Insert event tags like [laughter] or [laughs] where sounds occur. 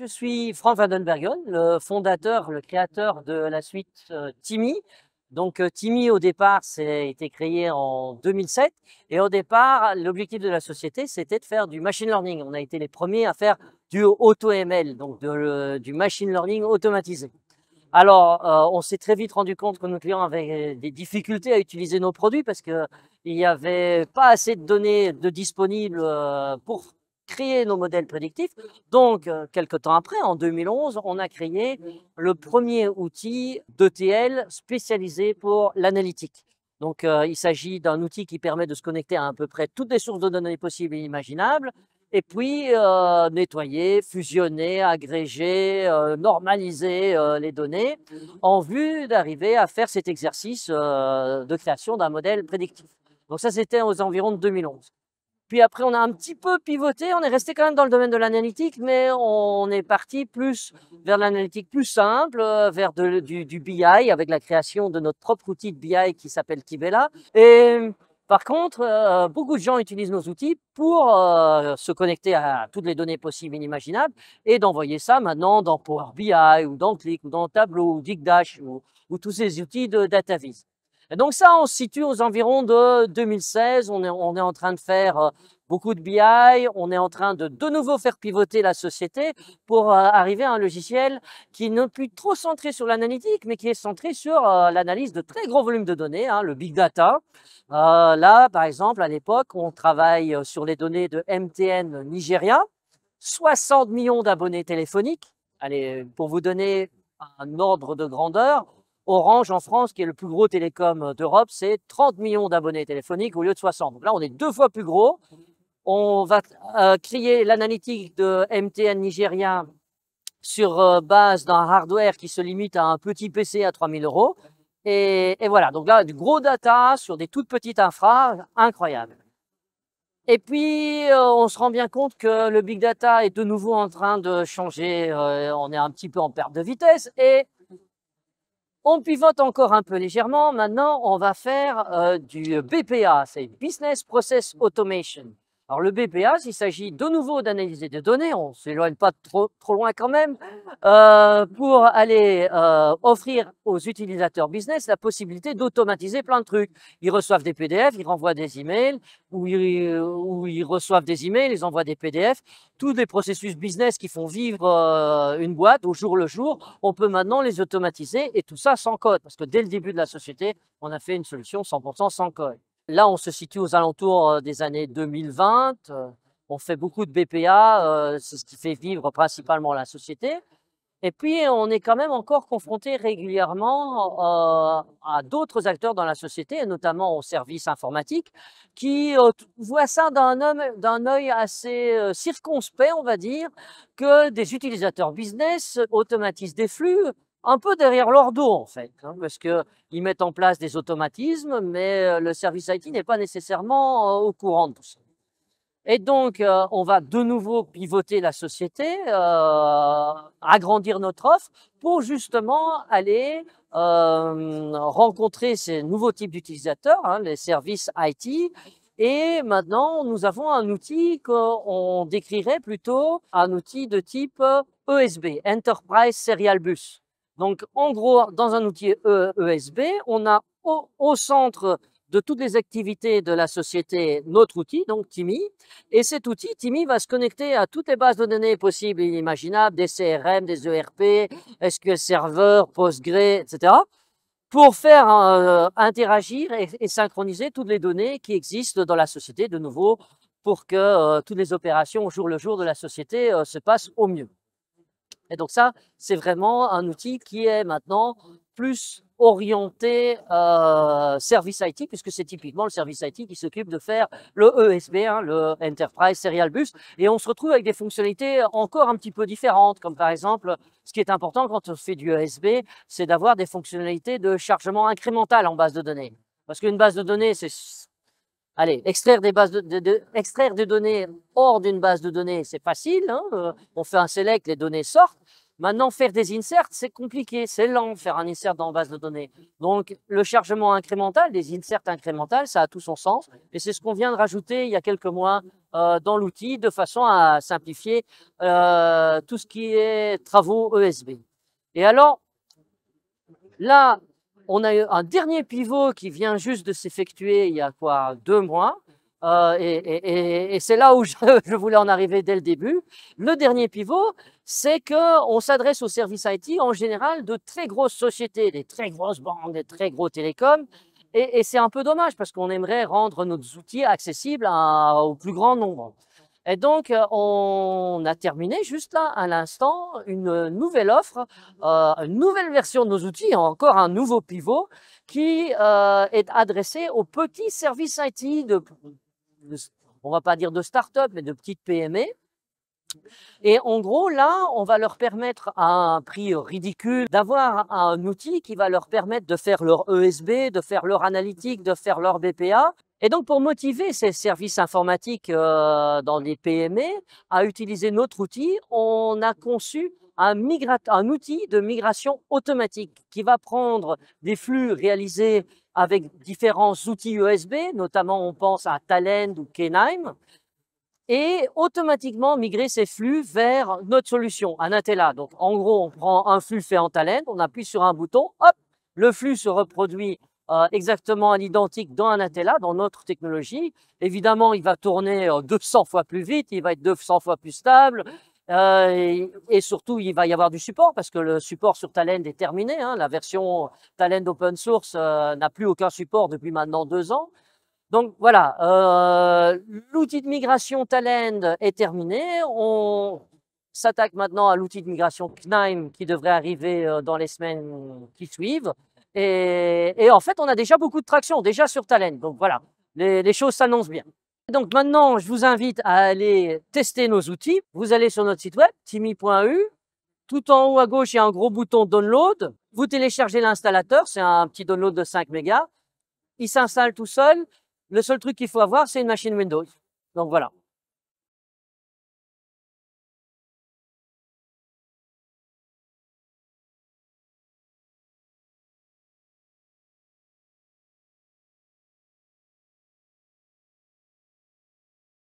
je suis Franck Vandenbergen, le fondateur, le créateur de la suite euh, Timmy. Donc euh, Timmy, au départ, a été créé en 2007. Et au départ, l'objectif de la société, c'était de faire du machine learning. On a été les premiers à faire du auto-ML, donc du machine learning automatisé. Alors, euh, on s'est très vite rendu compte que nos clients avaient des difficultés à utiliser nos produits parce qu'il n'y avait pas assez de données de disponibles pour pour créer nos modèles prédictifs. Donc, euh, quelques temps après, en 2011, on a créé le premier outil d'ETL spécialisé pour l'analytique. Donc, euh, il s'agit d'un outil qui permet de se connecter à à peu près toutes les sources de données possibles et imaginables, et puis euh, nettoyer, fusionner, agréger, normaliser les données en vue d'arriver à faire cet exercice de création d'un modèle prédictif. Donc ça, c'était aux environs de 2011. Puis après, on a un petit peu pivoté, on est resté quand même dans le domaine de l'analytique, mais on est parti plus vers l'analytique plus simple, euh, vers du, BI, avec la création de notre propre outil de BI qui s'appelle Kibela. Et par contre, euh, beaucoup de gens utilisent nos outils pour euh, se connecter à toutes les données possibles et inimaginables et d'envoyer ça maintenant dans Power BI ou dans Click ou dans Tableau ou Digdash ou, ou tous ces outils de DataVis donc ça, on se situe aux environs de 2016. On est, en train de faire euh, beaucoup de BI, on est en train de de nouveau faire pivoter la société pour euh, arriver à un logiciel qui n'est plus trop centré sur l'analytique, mais qui est centré sur euh, l'analyse de très gros volumes de données, hein, le big data. là, par exemple, à l'époque, on travaille sur les données de MTN Nigeria. 60 millions d'abonnés téléphoniques. Allez, pour vous donner un ordre de grandeur, Orange en France, qui est le plus gros télécom euh, d'Europe, c'est 30 millions d'abonnés téléphoniques au lieu de 60. Donc là, on est deux fois plus gros. On va crier euh, l'analytique de MTN Nigeria sur euh, base d'un hardware qui se limite à un petit PC à 3000 euros. Et, voilà, donc là, du gros data sur des toutes petites infras. incroyable. Et puis, on se rend bien compte que le big data est de nouveau en train de changer. on est un petit peu en perte de vitesse et on pivote encore un peu légèrement. Maintenant, on va faire euh, du BPA, c'est Business Process Automation. Alors le BPA, il s'agit de nouveau d'analyser des données, on ne s'éloigne pas trop, trop loin quand même, euh, pour aller euh, offrir aux utilisateurs business la possibilité d'automatiser plein de trucs. Ils reçoivent des PDF, ils renvoient des emails, ou ils, ils reçoivent des emails, ils envoient des PDF. Tous les processus business qui font vivre euh, une boîte au jour le jour, on peut maintenant les automatiser et tout ça sans code, parce que dès le début de la société, on a fait une solution 100% sans code. Là, on se situe aux alentours euh, des années 2020. Euh, on fait beaucoup de BPA, euh, c'est ce qui fait vivre principalement la société. Et puis, on est quand même encore confronté régulièrement à d'autres acteurs dans la société, notamment aux services informatiques, qui voient ça d'un œil assez circonspect, on va dire, que des utilisateurs business automatisent des flux, un peu derrière leur dos en fait, hein, parce qu'ils mettent en place des automatismes, mais euh, le service IT n'est pas nécessairement euh, au courant de tout ça. Et donc, euh, on va de nouveau pivoter la société, agrandir notre offre pour justement aller rencontrer ces nouveaux types d'utilisateurs, hein, les services IT, et maintenant, nous avons un outil qu'on décrirait plutôt un outil de type ESB, e Enterprise Serial Bus. Donc, en gros, dans un outil ESB, e on a au, centre de toutes les activités de la société notre outil, donc Timi. Et cet outil, Timi, va se connecter à toutes les bases de données possibles et imaginables, des CRM, des ERP, SQL Server, Postgre, etc., pour faire euh, interagir et, synchroniser toutes les données qui existent dans la société, de nouveau, pour que euh, toutes les opérations au jour le jour de la société euh, se passent au mieux. Et donc ça, c'est vraiment un outil qui est maintenant plus orienté euh, service IT, puisque c'est typiquement le service IT qui s'occupe de faire le ESB, hein, le Enterprise Serial Bus, et on se retrouve avec des fonctionnalités encore un petit peu différentes, comme par exemple, ce qui est important quand on fait du ESB, c'est d'avoir des fonctionnalités de chargement incrémental en base de données. Parce qu'une base de données, c'est Allez, extraire des bases de, extraire des données hors d'une base de données, c'est facile. Hein, euh, on fait un select, les données sortent. Maintenant, faire des inserts, c'est compliqué, c'est lent faire un insert dans une base de données. Donc, le chargement incrémental, des inserts incrémentales, ça a tout son sens. Et c'est ce qu'on vient de rajouter il y a quelques mois euh, dans l'outil de façon à simplifier euh, tout ce qui est travaux ESB. Et alors, là, on a eu un dernier pivot qui vient juste de s'effectuer il y a quoi deux mois. Euh, et, c'est là où [laughs] je, voulais en arriver dès le début. Le dernier pivot, c'est qu'on s'adresse aux services IT en général de très grosses sociétés, des très grosses banques, des très gros télécoms. Et, c'est un peu dommage parce qu'on aimerait rendre nos outils accessibles au plus grand nombre. Et donc, euh, on a terminé juste là, à l'instant, une nouvelle offre, euh, une nouvelle version de nos outils, encore un nouveau pivot qui euh, est adressé aux petits services IT, on va pas dire de start-up, mais de petites PME. Et en gros, là, on va leur permettre à un prix ridicule d'avoir un outil qui va leur permettre de faire leur ESB, de faire leur analytique, de faire leur BPA et donc, pour motiver ces services informatiques euh, dans les PME à utiliser notre outil, on a conçu un, outil de migration automatique qui va prendre des flux réalisés avec différents outils USB, notamment on pense à Talend ou Kenheim, et automatiquement migrer ces flux vers notre solution, Anatella. Donc, en gros, on prend un flux fait en Talend, on appuie sur un bouton, hop, le flux se reproduit euh, exactement à l'identique dans un dans notre technologie. Évidemment, il va tourner 200 euh, fois plus vite, il va être 200 fois plus stable. Euh, et, surtout, il va y avoir du support parce que le support sur Talend est terminé. Hein. la version Talend open source n'a plus aucun support depuis maintenant deux ans. Donc voilà, l'outil de migration Talend est terminé. On s'attaque maintenant à l'outil de migration KNIME qui devrait arriver dans les semaines qui suivent. Et, en fait, on a déjà beaucoup de traction, déjà sur Talen. Donc voilà, les, choses s'annoncent bien. Donc maintenant, je vous invite à aller tester nos outils. Vous allez sur notre site web, timi.eu. Tout en haut à gauche, il y a un gros bouton Download. Vous téléchargez l'installateur, c'est un petit download de 5 mégas. Il s'installe tout seul. Le seul truc qu'il faut avoir, c'est une machine Windows. Donc voilà.